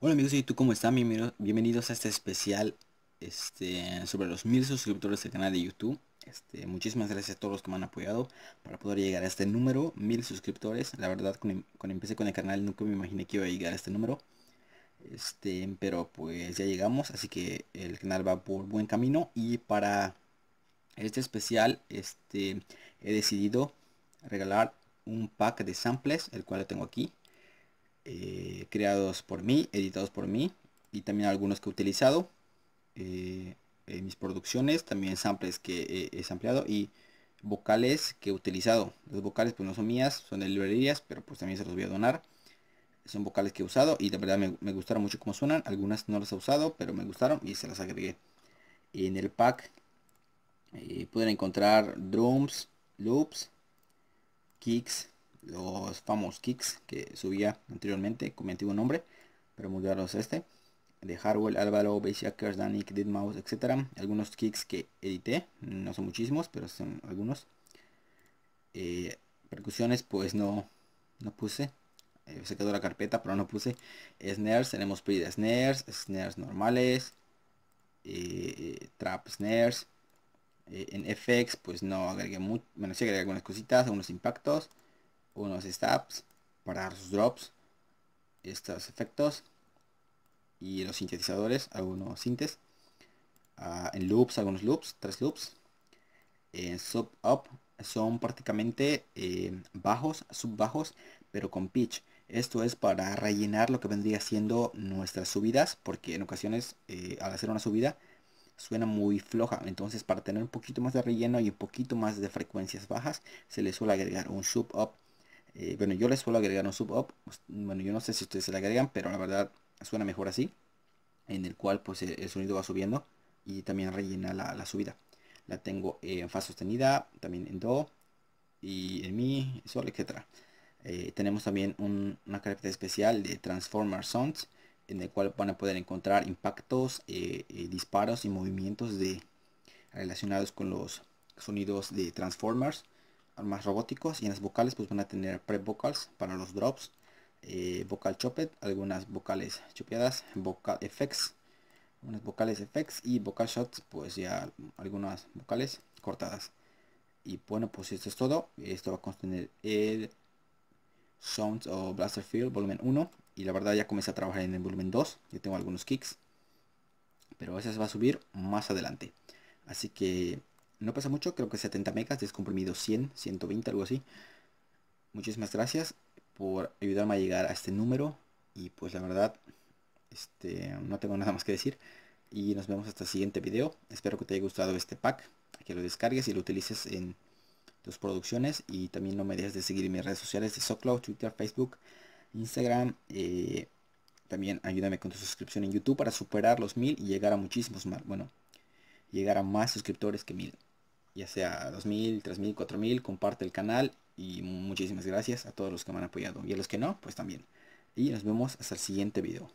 Hola amigos y tú cómo están, bienvenidos a este especial este, sobre los mil suscriptores del canal de YouTube. Este, muchísimas gracias a todos los que me han apoyado para poder llegar a este número, mil suscriptores. La verdad, em, cuando, empecé con el canal nunca me imaginé que iba a llegar a este número. Este, pero pues ya llegamos, así que el canal va por buen camino. Y para este especial, he decidido regalar un pack de samples, el cual lo tengo aquí. Eh, creados por mí, editados por mí y también algunos que he utilizado eh, en mis producciones, también samples que he, ampliado sampleado y vocales que he utilizado. Los vocales pues no son mías, son de librerías, pero pues también se los voy a donar. Son vocales que he usado y de verdad me, gustaron mucho como suenan. Algunas no las he usado, pero me gustaron y se las agregué. En el pack eh, pueden encontrar drums, loops, kicks, los famosos kicks que subía anteriormente con mi antiguo nombre, pero mudarlos a este, de Harwell, Álvaro, base Danik, deadmau mouse etc. Algunos kicks que edité, no son muchísimos, pero son algunos. Eh, percusiones pues no, no puse, eh, se quedó la carpeta, pero no puse. Snares, tenemos pre snares, snares normales, eh, trap snares. en FX pues no agregué mucho, bueno sí agregué algunas cositas, algunos impactos unos stabs para los drops, estos efectos y los sintetizadores, algunos sintes, ah, en loops, algunos loops, tres loops, en eh, sub up son prácticamente eh, bajos, sub bajos, pero con pitch. Esto es para rellenar lo que vendría siendo nuestras subidas, porque en ocasiones eh, al hacer una subida suena muy floja. Entonces para tener un poquito más de relleno y un poquito más de frecuencias bajas, se le suele agregar un sub up eh, bueno, yo les suelo agregar un sub-up. Pues, bueno, yo no sé si ustedes se le agregan, pero la verdad suena mejor así. En el cual pues el sonido va subiendo y también rellena la, subida. La tengo en fa sostenida, también en do y en mi, sol, etc. Eh, tenemos también una carpeta especial de Transformer Sounds en el cual van a poder encontrar impactos, eh, disparos y movimientos de, relacionados con los sonidos de Transformers más robóticos y en las vocales pues van a tener prep vocals para los drops eh, vocal chopped algunas vocales chopeadas vocal effects unas vocales effects y vocal shots pues ya algunas vocales cortadas y bueno pues esto es todo esto va a contener el sounds o blaster field volumen 1 y la verdad ya comencé a trabajar en el volumen 2 yo tengo algunos kicks pero esas va a subir más adelante así que no pasa mucho, creo que 70 megas, descomprimido 100, 120, algo así. Muchísimas gracias por ayudarme a llegar a este número. Y pues la verdad, este, no tengo nada más que decir. Y nos vemos hasta el siguiente video. Espero que te haya gustado este pack. Que lo descargues y lo utilices en tus producciones. Y también no me dejes de seguir en mis redes sociales de SoCloud, Twitter, Facebook, Instagram. Eh, también ayúdame con tu suscripción en YouTube para superar los mil y llegar a muchísimos más. Bueno, llegar a más suscriptores que mil ya sea 2.000, 3.000, 4.000, comparte el canal y muchísimas gracias a todos los que me han apoyado y a los que no, pues también. Y nos vemos hasta el siguiente video.